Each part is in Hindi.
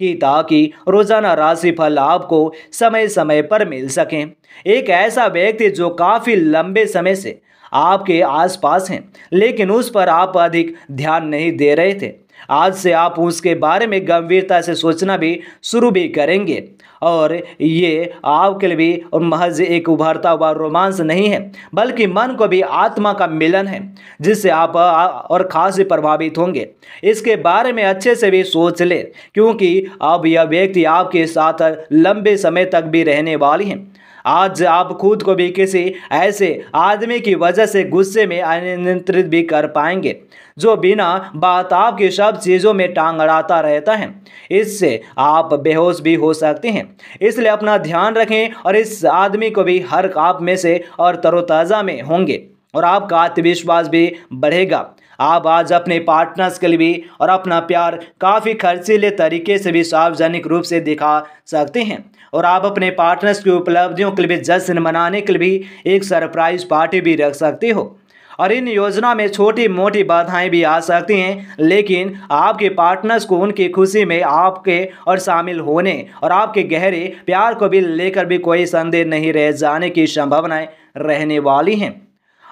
कि ताकि रोज़ाना राशि फल आपको समय समय पर मिल सके एक ऐसा व्यक्ति जो काफ़ी लंबे समय से आपके आसपास हैं लेकिन उस पर आप अधिक ध्यान नहीं दे रहे थे आज से आप उसके बारे में गंभीरता से सोचना भी शुरू भी करेंगे और ये आपके लिए भी महज एक उभरता हुआ रोमांस नहीं है बल्कि मन को भी आत्मा का मिलन है जिससे आप और खास प्रभावित होंगे इसके बारे में अच्छे से भी सोच लें क्योंकि अब यह व्यक्ति आपके साथ लंबे समय तक भी रहने वाली हैं आज आप खुद को भी किसी ऐसे आदमी की वजह से गुस्से में अनियंत्रित भी कर पाएंगे जो बिना बात आपकी सब चीज़ों में टांग अड़ाता रहता है इससे आप बेहोश भी हो सकते हैं इसलिए अपना ध्यान रखें और इस आदमी को भी हर आप में से और तरोताज़ा में होंगे और आपका आत्मविश्वास भी बढ़ेगा आप आज अपने पार्टनर्स के लिए भी और अपना प्यार काफ़ी खर्चीले तरीके से भी सार्वजनिक रूप से दिखा सकते हैं और आप अपने पार्टनर्स की उपलब्धियों के लिए जश्न मनाने के लिए भी एक सरप्राइज पार्टी भी रख सकते हो और इन योजना में छोटी मोटी बाधाएं भी आ सकती हैं लेकिन आपके पार्टनर्स को उनकी खुशी में आपके और शामिल होने और आपके गहरे प्यार को भी लेकर भी कोई संदेह नहीं रह जाने की संभावनाएं रहने वाली हैं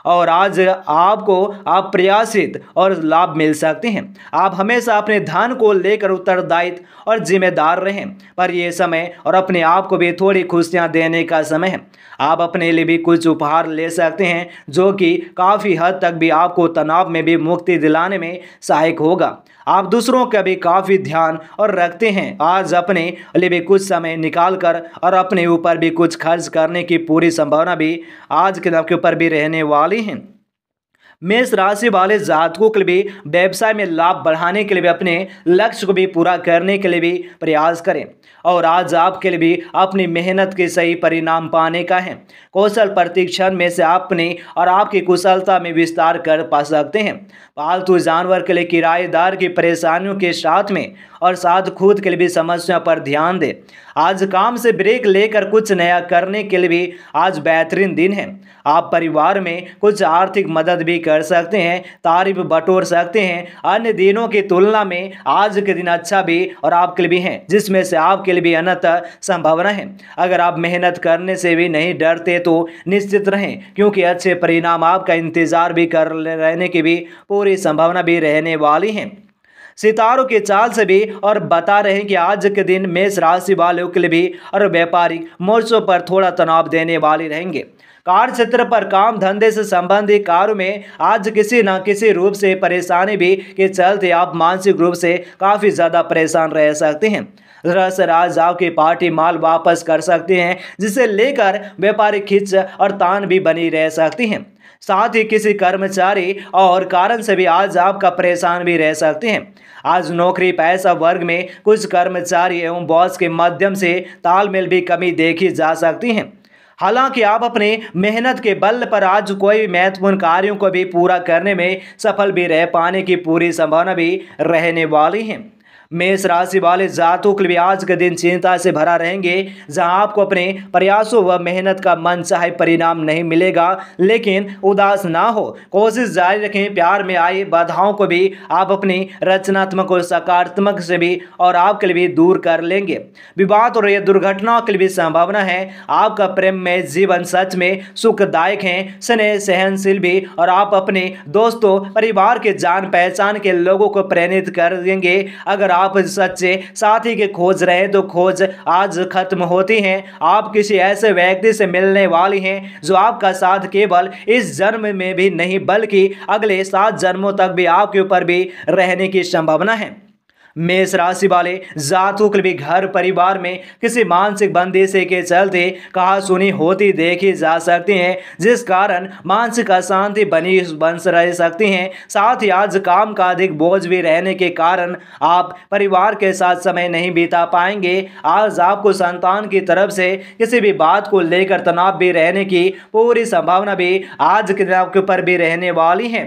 और आज आपको आप प्रयासित और लाभ मिल सकते हैं आप हमेशा अपने धन को लेकर उत्तरदायित्व और जिम्मेदार रहें पर यह समय और अपने आप को भी थोड़ी खुशियाँ देने का समय है आप अपने लिए भी कुछ उपहार ले सकते हैं जो कि काफ़ी हद तक भी आपको तनाव में भी मुक्ति दिलाने में सहायक होगा आप दूसरों का भी काफ़ी ध्यान और रखते हैं आज अपने लिए भी कुछ समय निकाल कर और अपने ऊपर भी कुछ खर्च करने की पूरी संभावना भी आज के दिन के ऊपर भी रहने वाला वाले हैं मेष राशि वाले जातकों के लिए भी व्यवसाय में लाभ बढ़ाने के लिए भी अपने लक्ष्य को भी पूरा करने के लिए भी प्रयास करें और आज आपके लिए भी अपनी मेहनत के सही परिणाम पाने का है कौशल प्रतीक्षण में से आपने और आपकी कुशलता में विस्तार कर पा सकते हैं पालतू जानवर के लिए किराएदार की परेशानियों के साथ में और साथ खुद के लिए भी समस्या पर ध्यान दें आज काम से ब्रेक लेकर कुछ नया करने के लिए भी आज बेहतरीन दिन है आप परिवार में कुछ आर्थिक मदद भी कर सकते हैं तारीफ बटोर सकते हैं अन्य दिनों की तुलना में आज के दिन अच्छा भी और आपके लिए भी है जिसमें से आपके लिए भी अनंत संभावना है अगर आप मेहनत करने से भी नहीं डरते तो निश्चित रहें क्योंकि अच्छे परिणाम आपका इंतजार भी कर रहने की भी पूरी संभावना भी रहने वाली है सितारों के चाल से भी और बता रहे हैं कि आज के दिन मेष राशि वालों के लिए भी और व्यापारिक मोर्चों पर थोड़ा तनाव देने वाले रहेंगे कार्य क्षेत्र पर काम धंधे से संबंधित कार्य में आज किसी न किसी रूप से परेशानी भी के चलते आप मानसिक रूप से काफ़ी ज़्यादा परेशान रह सकते हैं दरअसल आज आपकी पार्टी माल वापस कर सकते हैं जिसे लेकर व्यापारिक खिंच और तान भी बनी रह सकती हैं साथ ही किसी कर्मचारी और कारण से भी आज आपका परेशान भी रह सकते हैं आज नौकरी पैसा वर्ग में कुछ कर्मचारी एवं बॉस के माध्यम से तालमेल भी कमी देखी जा सकती है हालांकि आप अपने मेहनत के बल पर आज कोई महत्वपूर्ण कार्यों को भी पूरा करने में सफल भी रह पाने की पूरी संभावना भी रहने वाली है मेष राशि वाले जातों के लिए आज के दिन चिंता से भरा रहेंगे जहां आपको अपने प्रयासों व मेहनत का मन चाहे परिणाम नहीं मिलेगा लेकिन उदास ना हो कोशिश जारी रखें प्यार में आई बाधाओं को भी आप अपनी रचनात्मक और सकारात्मक से भी और आपके लिए भी दूर कर लेंगे विवाद और यह दुर्घटनाओं के लिए भी संभावना है आपका प्रेम में जीवन सच में सुखदायक है स्नेह सहनशील भी और आप अपने दोस्तों परिवार के जान पहचान के लोगों को प्रेरित कर देंगे अगर आप सच्चे साथी के खोज रहे तो खोज आज खत्म होती है आप किसी ऐसे व्यक्ति से मिलने वाली हैं जो आपका साथ केवल इस जन्म में भी नहीं बल्कि अगले सात जन्मों तक भी आपके ऊपर भी रहने की संभावना है मेष राशि वाले जातकों के भी घर परिवार में किसी मानसिक बंदिशे के चलते कहा सुनी होती देखी जा सकती है जिस कारण मानसिक अशांति बनी बन रह सकती हैं साथ ही आज काम का अधिक बोझ भी रहने के कारण आप परिवार के साथ समय नहीं बिता पाएंगे आज आपको संतान की तरफ से किसी भी बात को लेकर तनाव भी रहने की पूरी संभावना भी आज के दिन आपके ऊपर भी रहने वाली है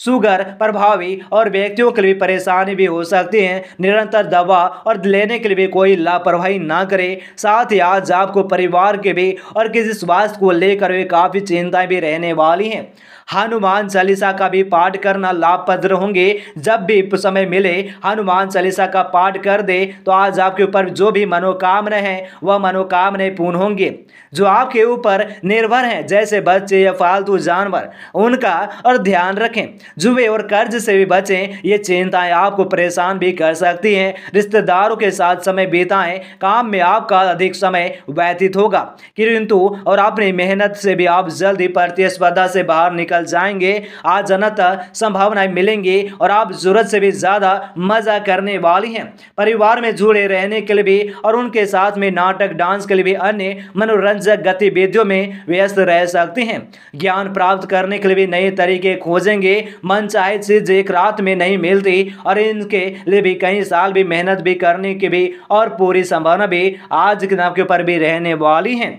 शुगर प्रभावी और व्यक्तियों के लिए परेशानी भी हो सकती है निरंतर दवा और लेने के लिए भी कोई लापरवाही ना करें साथ ही आज आपको परिवार के भी और किसी स्वास्थ्य को लेकर भी काफ़ी चिंताएं भी रहने वाली हैं हनुमान चालीसा का भी पाठ करना लाभप्रद होंगे जब भी समय मिले हनुमान चालीसा का पाठ कर दे तो आज आपके ऊपर जो भी मनोकामना है वह मनोकामनाएं पूर्ण होंगे जो आपके ऊपर निर्भर हैं जैसे बच्चे या फालतू जानवर उनका और ध्यान रखें जुबे और कर्ज से भी बचें ये चिंताएं आपको परेशान भी कर सकती हैं रिश्तेदारों के साथ समय बिताएं काम में आपका अधिक समय व्यतीत होगा किंतु और अपनी मेहनत से भी आप जल्दी प्रतिस्पर्धा से बाहर निकल जाएंगे आज अनंत संभावनाएं मिलेंगी और आप जरूरत से भी ज़्यादा मज़ा करने वाली हैं परिवार में जुड़े रहने के लिए भी और उनके साथ में नाटक डांस के लिए भी अन्य मनोरंजक गतिविधियों में व्यस्त रह सकते हैं ज्ञान प्राप्त करने के लिए भी नए तरीके खोजेंगे मन चाहे चीज़ एक रात में नहीं मिलती और इनके लिए भी कई साल भी मेहनत भी करने की भी और पूरी संभावना भी आज के नाम के ऊपर भी रहने वाली हैं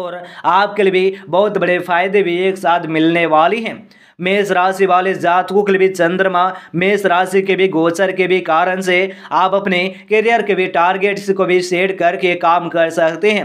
और आपके लिए भी बहुत बड़े फ़ायदे भी एक साथ मिलने वाली हैं मेष राशि वाले जातकों के भी चंद्रमा मेष राशि के भी गोचर के भी कारण से आप अपने करियर के भी टारगेट्स को भी सेट करके काम कर सकते हैं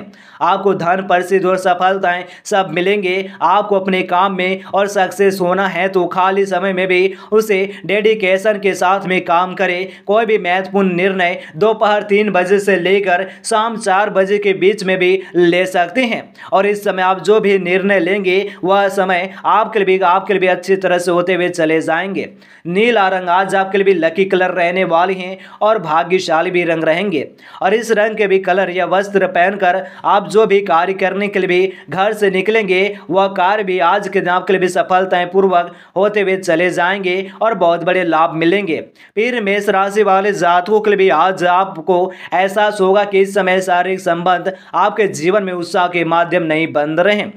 आपको धन प्रसिद्ध और सफलताएं सब मिलेंगे आपको अपने काम में और सक्सेस होना है तो खाली समय में भी उसे डेडिकेशन के साथ में काम करें कोई भी महत्वपूर्ण निर्णय दोपहर तीन बजे से लेकर शाम चार बजे के बीच में भी ले सकते हैं और इस समय आप जो भी निर्णय लेंगे वह समय आपके लिए आपके लिए अच्छी तरह से होते हुए चले जाएंगे नीला रंग आज आपके लिए भी लकी कलर रहने वाले हैं और भाग्यशाली भी रंग रहेंगे और इस रंग के भी कलर या वस्त्र पहनकर आप जो भी कार्य करने के लिए भी घर से निकलेंगे वह कार्य भी आज के दिन आपके लिए भी सफलताएं पूर्वक होते हुए चले जाएंगे और बहुत बड़े लाभ मिलेंगे फिर मेष राशि वाले जातकों के लिए भी आज आपको एहसास होगा कि इस समय शारीरिक संबंध आपके जीवन में उत्साह के माध्यम नहीं बन रहे हैं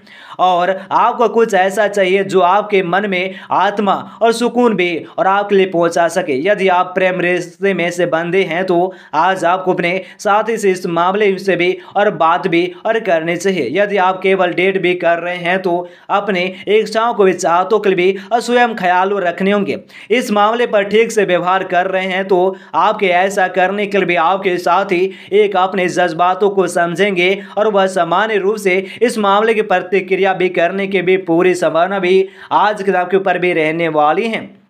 और आपको कुछ ऐसा चाहिए जो आपके मन में में आत्मा और सुकून भी और आपके लिए पहुंचा सके यदि आप प्रेम रिश्ते में से बंधे हैं तो आज आपको अपने साथी से इस मामले से भी और बात भी और करनी चाहिए यदि आप केवल डेट भी कर रहे हैं तो अपने इच्छाओं को भी चाहतों के भी और स्वयं ख्याल रखने होंगे इस मामले पर ठीक से व्यवहार कर रहे हैं तो आपके ऐसा करने के लिए भी आपके ही एक अपने जज्बातों को समझेंगे और वह सामान्य रूप से इस मामले की प्रतिक्रिया भी करने के भी पूरी संभावना भी आज के आपके ऊपर भी रहने वाली हैं